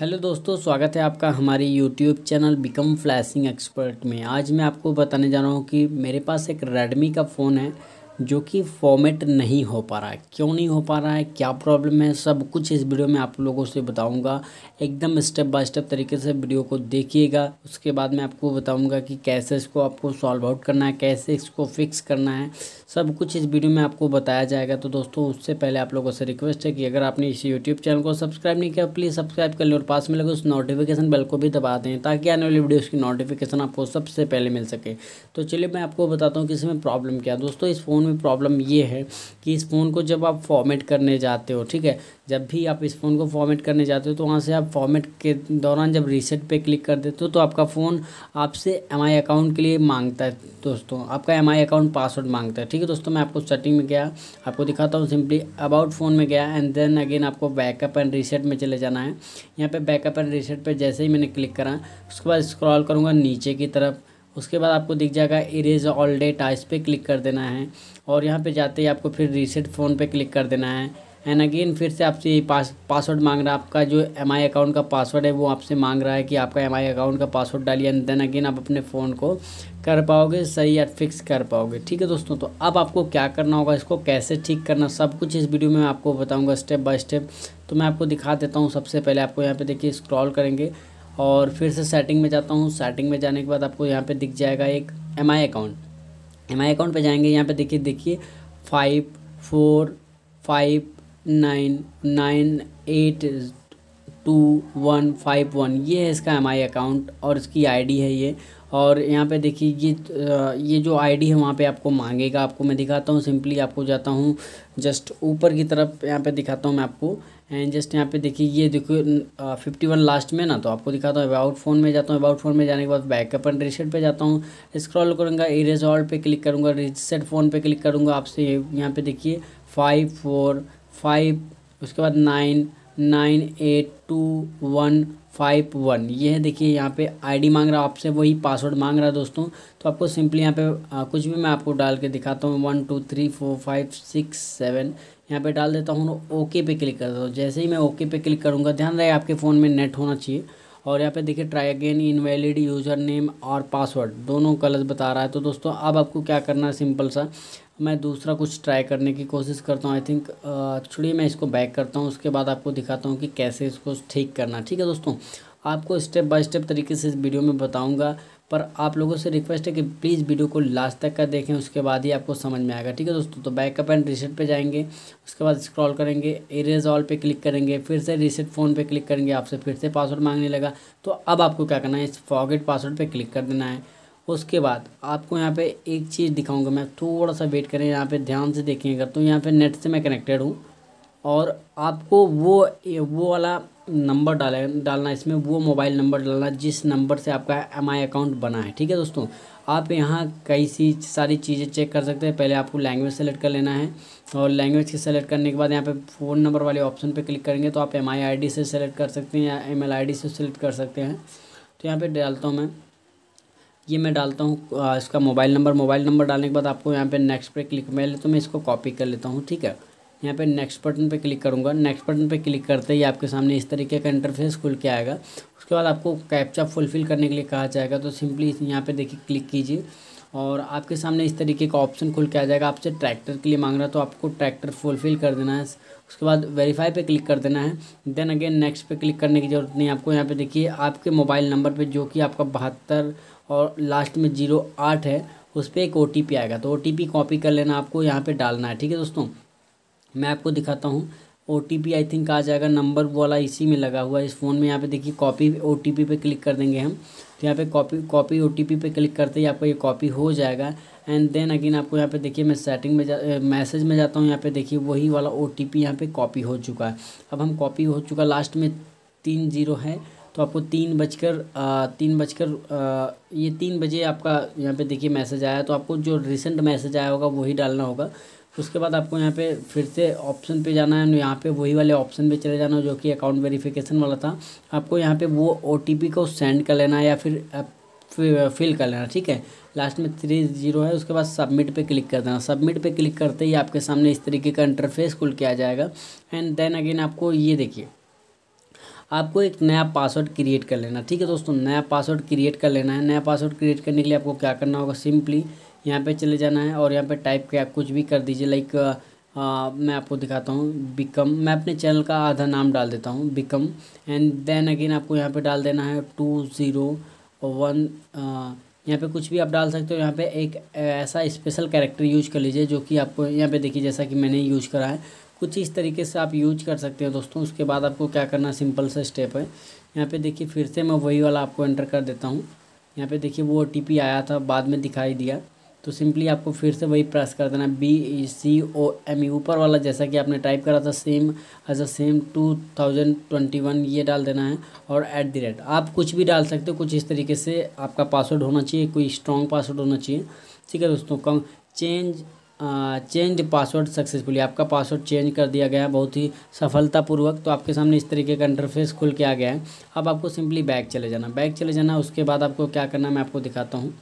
hello दोस्तों स्वागत है आपका हमारे YouTube channel become flashing expert में आज मैं आपको बताने जा रहा हूँ कि मेरे पास एक रेडमी का फ़ोन है जो कि फॉर्मेट नहीं हो पा रहा है क्यों नहीं हो पा रहा है क्या प्रॉब्लम है सब कुछ इस वीडियो में आप लोगों से बताऊंगा एकदम स्टेप बाय स्टेप तरीके से वीडियो को देखिएगा उसके बाद मैं आपको बताऊंगा कि कैसे इसको आपको सॉल्व आउट करना है कैसे इसको फिक्स करना है सब कुछ इस वीडियो में आपको बताया जाएगा तो दोस्तों उससे पहले आप लोगों से रिक्वेस्ट है कि अगर आपने इस यूट्यूब चैनल को सब्सक्राइब नहीं किया प्लीज़ सब्सक्राइब कर लें और पास में लगे उस नोटिफिकेशन बेल को भी दबा दें ताकि आने वाली वीडियोज़ की नोटिफिकेशन आपको सबसे पहले मिल सके तो चलिए मैं आपको बताता हूँ कि इसमें प्रॉब्लम क्या दोस्तों इस फ़ोन में प्रॉब्लम ये है कि इस फ़ोन को जब आप फॉर्मेट करने जाते हो ठीक है जब भी आप इस फ़ोन को फॉर्मेट करने जाते हो तो वहाँ से आप फॉर्मेट के दौरान जब रीसेट पे क्लिक कर देते हो तो आपका फ़ोन आपसे एम अकाउंट के लिए मांगता है दोस्तों आपका एम अकाउंट पासवर्ड मांगता है ठीक है दोस्तों मैं आपको सेटिंग में गया आपको दिखाता हूँ सिंपली अबाउट फ़ोन में गया एंड देन अगेन आपको बैकअप एंड रीसेट में चले जाना है यहाँ पर बैकअप एंड रीसेट पर जैसे ही मैंने क्लिक करा उसके बाद स्क्रॉल करूँगा नीचे की तरफ उसके बाद आपको दिख जाएगा इरेज ऑल डेटा इस पर क्लिक कर देना है और यहाँ पे जाते ही आपको फिर रीसेट फ़ोन पे क्लिक कर देना है एंड अगेन फिर से आपसे पास पासवर्ड मांग रहा है आपका जो एम आई अकाउंट का पासवर्ड है वो आपसे मांग रहा है कि आपका एम आई अकाउंट का पासवर्ड डालिए एंड देन अगेन आप अपने फ़ोन को कर पाओगे सही या फिक्स कर पाओगे ठीक है दोस्तों तो अब आपको क्या करना होगा इसको कैसे ठीक करना सब कुछ इस वीडियो में मैं आपको बताऊँगा स्टेप बाय स्टेप तो मैं आपको दिखा देता हूँ सबसे पहले आपको यहाँ पर देखिए स्क्रॉल करेंगे और फिर से सेटिंग में जाता हूँ सेटिंग में जाने के बाद आपको यहाँ पे दिख जाएगा एक M I account M I account पे जाएंगे यहाँ पे देखिए देखिए five four five nine nine eight two one five one ये है इसका एम आई अकाउंट और इसकी आईडी है ये और यहाँ पे देखिए ये ये जो आईडी है वहाँ पे आपको मांगेगा आपको मैं दिखाता हूँ सिंपली आपको जाता हूँ जस्ट ऊपर की तरफ यहाँ पे दिखाता हूँ मैं आपको एंड जस्ट यहाँ पे देखिए ये देखो फिफ्टी वन लास्ट में ना तो आपको दिखाता हूँ अबाउट फोन में जाता हूँ अबाउट फोन में जाने के बाद बैकअप एंड रिसेट पे जाता हूँ स्क्रॉल करूँगा इरेज ऑल पे क्लिक करूँगा रिसेट फ़ोन पे क्लिक करूँगा आपसे यहाँ पे देखिए फाइव फोर फाइव उसके बाद nine nine eight two one five one ये है देखिए यहाँ पे आईडी मांग रहा आपसे वही पासवर्ड मांग रहा है दोस्तों तो आपको सिंपली यहाँ पे आ, कुछ भी मैं आपको डाल के दिखाता हूँ one two three four five six seven यहाँ पे डाल देता हूँ ओके पे क्लिक कर देता हूँ जैसे ही मैं ओके पे क्लिक करूँगा ध्यान रहे आपके फ़ोन में नेट होना चाहिए और यहाँ पे देखिए try again invalid user name और पासवर्ड दोनों गलत बता रहा है तो दोस्तों अब आपको क्या करना है सिंपल सा मैं दूसरा कुछ ट्राई करने की कोशिश करता हूँ आई थिंक एक्चुअली मैं इसको बैक करता हूँ उसके बाद आपको दिखाता हूँ कि कैसे इसको ठीक करना ठीक है दोस्तों आपको स्टेप बाय स्टेप तरीके से इस वीडियो में बताऊंगा पर आप लोगों से रिक्वेस्ट है कि प्लीज़ वीडियो को लास्ट तक का देखें उसके बाद ही आपको समझ में आएगा ठीक है दोस्तों तो बैकअप एंड रिसेट पे जाएंगे उसके बाद स्क्रॉल करेंगे इरेज ऑल पे क्लिक करेंगे फिर से रिसेट फ़ोन पे क्लिक करेंगे आपसे फिर से पासवर्ड मांगने लगा तो अब आपको क्या करना है इस फॉगेट पासवर्ड पर क्लिक कर देना है उसके बाद आपको यहाँ पर एक चीज़ दिखाऊँगा मैं थोड़ा सा वेट करें यहाँ पर ध्यान से देखें अगर तो यहाँ पर नेट से मैं कनेक्टेड हूँ और आपको वो वो वाला नंबर डाल डालना इसमें वो मोबाइल नंबर डालना जिस नंबर से आपका एम आई अकाउंट बना है ठीक है दोस्तों आप यहाँ कई सी सारी चीज़ें चेक कर सकते हैं पहले आपको लैंग्वेज सेलेक्ट कर लेना है और लैंग्वेज के सेलेक्ट करने के बाद यहाँ पे फ़ोन नंबर वाले ऑप्शन पे क्लिक करेंगे तो आप एम आई आई डी से सेलेक्ट कर सकते हैं या एम एल आई डी से सेलेक्ट कर सकते हैं तो यहाँ पर डालता हूँ मैं ये मैं डालता हूँ इसका मोबाइल नंबर मोबाइल नंबर डालने के बाद आपको यहाँ पर नेक्स्ट पर क्लिक मिले तो मैं इसको कॉपी कर लेता हूँ ठीक है यहाँ पे नेक्स्ट बटन पे क्लिक करूँगा नेक्स्ट बटन पे क्लिक करते ही आपके सामने इस तरीके का इंटरफेस खुल के आएगा उसके बाद आपको कैप्चा फुलफ़िल करने के लिए कहा जाएगा तो सिंपली यहाँ पे देखिए क्लिक कीजिए और आपके सामने इस तरीके का ऑप्शन खुल के आ जाएगा आपसे ट्रैक्टर के लिए मांग रहा है तो आपको ट्रैक्टर फुलफ़िल कर देना है उसके बाद वेरीफाई पे क्लिक कर देना है देन अगेन नेक्स्ट पे क्लिक करने की ज़रूरत नहीं आपको यहाँ पे देखिए आपके मोबाइल नंबर पे जो कि आपका बहत्तर और लास्ट में जीरो आठ है उस पर एक ओ आएगा तो ओ कॉपी कर लेना आपको यहाँ पर डालना है ठीक है दोस्तों मैं आपको दिखाता हूँ O T P I think आ जाएगा नंबर वाला इसी में लगा हुआ है इस फ़ोन में यहाँ पे देखिए कॉपी ओ टी पी पे क्लिक कर देंगे हम तो यहाँ पे copy copy O T P पे क्लिक करते ही आपका ये कॉपी हो जाएगा एंड देन अगेन आपको यहाँ पे देखिए मैं सेटिंग में जा मैसेज में जाता हूँ यहाँ पे देखिए वही वाला ओ टी पी यहाँ पर कॉपी हो चुका है अब हम कॉपी हो चुका लास्ट में तीन जीरो है तो आपको तीन बजकर तीन बजकर ये तीन बजे आपका यहाँ पे देखिए मैसेज आया तो आपको जो रिसेंट मैसेज आया होगा वही डालना होगा उसके बाद आपको यहाँ पे फिर से ऑप्शन पे जाना है यहाँ पे वही वाले ऑप्शन पे चले जाना जो कि अकाउंट वेरिफिकेशन वाला था आपको यहाँ पे वो ओ को सेंड कर लेना है या फिर फिल uh, कर लेना ठीक है लास्ट में थ्री जीरो है उसके बाद सबमिट पे क्लिक कर देना सबमिट पे क्लिक करते ही आपके सामने इस तरीके का इंटरफेस खुल के आ जाएगा एंड देन अगेन आपको ये देखिए आपको एक नया पासवर्ड क्रिएट कर लेना ठीक है दोस्तों नया पासवर्ड क्रिएट कर लेना है नया पासवर्ड क्रिएट करने के लिए आपको क्या करना होगा सिंपली यहाँ पे चले जाना है और यहाँ पे टाइप के आप कुछ भी कर दीजिए लाइक uh, uh, मैं आपको दिखाता हूँ बिकम मैं अपने चैनल का आधा नाम डाल देता हूँ बिकम एंड देन अगेन आपको यहाँ पे डाल देना है टू ज़ीरो वन यहाँ पे कुछ भी आप डाल सकते हो यहाँ पे एक uh, ऐसा स्पेशल कैरेक्टर यूज कर लीजिए जो कि आपको यहाँ पे देखिए जैसा कि मैंने यूज करा है कुछ इस तरीके से आप यूज कर सकते हो दोस्तों उसके बाद आपको क्या करना सिंपल सा स्टेप है यहाँ पे देखिए फिर से मैं वही वाला आपको एंटर कर देता हूँ यहाँ पे देखिए वो ओ आया था बाद में दिखाई दिया तो सिंपली आपको फिर से वही प्रेस कर देना बी ई सी ओ एम ई ऊपर वाला जैसा कि आपने टाइप करा था same as a same two thousand twenty one ये डाल देना है और एट द रेट आप कुछ भी डाल सकते हो कुछ इस तरीके से आपका पासवर्ड होना चाहिए कोई स्ट्रॉन्ग पासवर्ड होना चाहिए ठीक है दोस्तों कम चेंज चेंज पासवर्ड सक्सेसफुली आपका पासवर्ड चेंज कर दिया गया है बहुत ही सफलतापूर्वक तो आपके सामने इस तरीके का इंटरफेस खुल के आ गया है अब आपको सिंपली बैग चले जाना बैग चले जाना उसके बाद आपको क्या करना मैं आपको दिखाता हूँ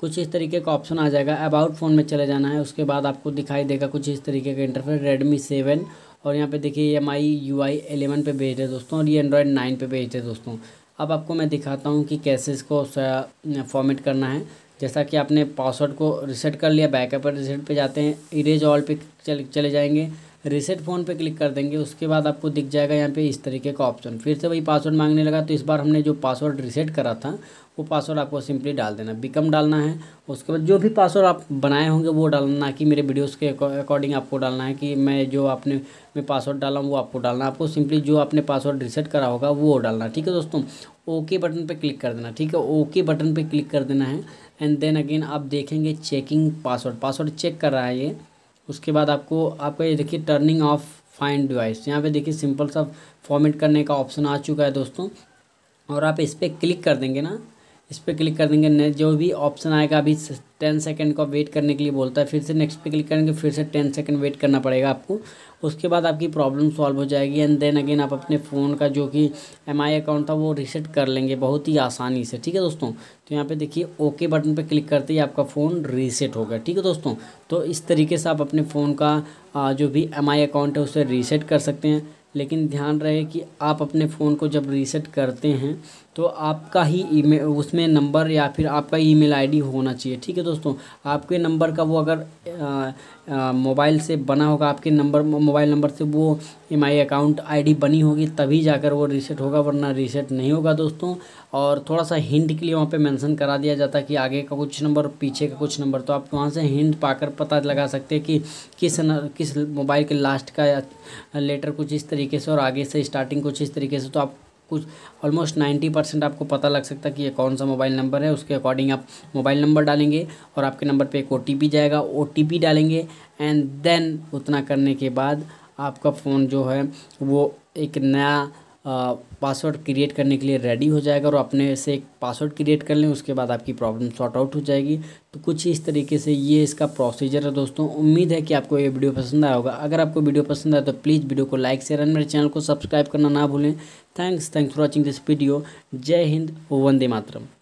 कुछ इस तरीके का ऑप्शन आ जाएगा अबाउट फ़ोन में चले जाना है उसके बाद आपको दिखाई देगा कुछ इस तरीके का इंटरफेस रेडमी सेवन और यहाँ पे देखिए M I U I eleven पर भेज रहे दोस्तों और ये एंड्रॉयड नाइन पे भेज रहे दोस्तों अब आपको मैं दिखाता हूँ कि कैसे इसको फॉर्मेट करना है जैसा कि आपने पासवर्ड को रिसेट कर लिया बैकअप पर रिसेट पे जाते हैं इरेज ऑल पे चल चले जाएंगे रिसेट फ़ोन पे क्लिक कर देंगे उसके बाद आपको दिख जाएगा यहाँ पे इस तरीके का ऑप्शन फिर से वही पासवर्ड मांगने लगा तो इस बार हमने जो पासवर्ड रीसेट करा था वो पासवर्ड आपको सिंपली डाल देना बिकम डालना है उसके बाद जो भी पासवर्ड आप बनाए होंगे वो डालना ना कि मेरे वीडियोस के अकॉर्डिंग आपको डालना है कि मैं जो आपने मैं पासवर्ड डाला हूँ वो आपको डालना आपको सिंपली जो आपने पासवर्ड रिसेट करा होगा वो डालना ठीक है दोस्तों ओके बटन पर क्लिक कर देना ठीक है ओके बटन पर क्लिक कर देना है एंड देन अगेन आप देखेंगे चेकिंग पासवर्ड पासवर्ड चेक कर रहा है ये उसके बाद आपको आपका ये देखिए टर्निंग ऑफ फाइन डिवाइस यहाँ पे देखिए सिंपल सा फॉर्मेट करने का ऑप्शन आ चुका है दोस्तों और आप इस पर क्लिक कर देंगे ना इस पर क्लिक कर देंगे नेक्स्ट जो भी ऑप्शन आएगा अभी टेन सेकेंड का वेट करने के लिए बोलता है फिर से नेक्स्ट पे क्लिक करेंगे फिर से टेन सेकेंड वेट करना पड़ेगा आपको उसके बाद आपकी प्रॉब्लम सॉल्व हो जाएगी एंड देन अगेन आप अपने फ़ोन का जो कि एम अकाउंट था वो रीसेट कर लेंगे बहुत ही आसानी से ठीक है दोस्तों तो यहाँ पे देखिए ओके बटन पे क्लिक करते ही आपका फ़ोन रीसेट हो गया ठीक है दोस्तों तो इस तरीके से आप अपने फ़ोन का जो भी एम अकाउंट है उसे रीसेट कर सकते हैं लेकिन ध्यान रहे कि आप अपने फ़ोन को जब रीसेट करते हैं तो आपका ही ईमेल उसमें नंबर या फिर आपका ईमेल आईडी होना चाहिए ठीक है दोस्तों आपके नंबर का वो अगर मोबाइल से बना होगा आपके नंबर मोबाइल नंबर से वो एम आई अकाउंट आईडी बनी होगी तभी जाकर वो रीसेट होगा वरना रीसेट नहीं होगा दोस्तों और थोड़ा सा हिंट के लिए वहाँ पे मेंशन करा दिया जाता है कि आगे का कुछ नंबर पीछे का कुछ नंबर तो आप वहाँ से हिंट पाकर पता लगा सकते हैं कि किस न, किस मोबाइल के लास्ट का लेटर कुछ इस तरीके से और आगे से स्टार्टिंग कुछ इस तरीके से तो आप कुछ ऑलमोस्ट नाइन्टी परसेंट आपको पता लग सकता है कि ये कौन सा मोबाइल नंबर है उसके अकॉर्डिंग आप मोबाइल नंबर डालेंगे और आपके नंबर पे एक ओ जाएगा ओ डालेंगे एंड देन उतना करने के बाद आपका फ़ोन जो है वो एक नया पासवर्ड क्रिएट करने के लिए रेडी हो जाएगा और अपने से एक पासवर्ड क्रिएट कर लें उसके बाद आपकी प्रॉब्लम सॉर्ट आउट हो जाएगी तो कुछ इस तरीके से ये इसका प्रोसीजर है दोस्तों उम्मीद है कि आपको ये वीडियो पसंद आया होगा अगर आपको वीडियो पसंद आया तो प्लीज़ वीडियो को लाइक शेयर एंड मेरे चैनल को सब्सक्राइब करना ना भूलें thanks thanks for watching this video जय हिंद वंदे मातरम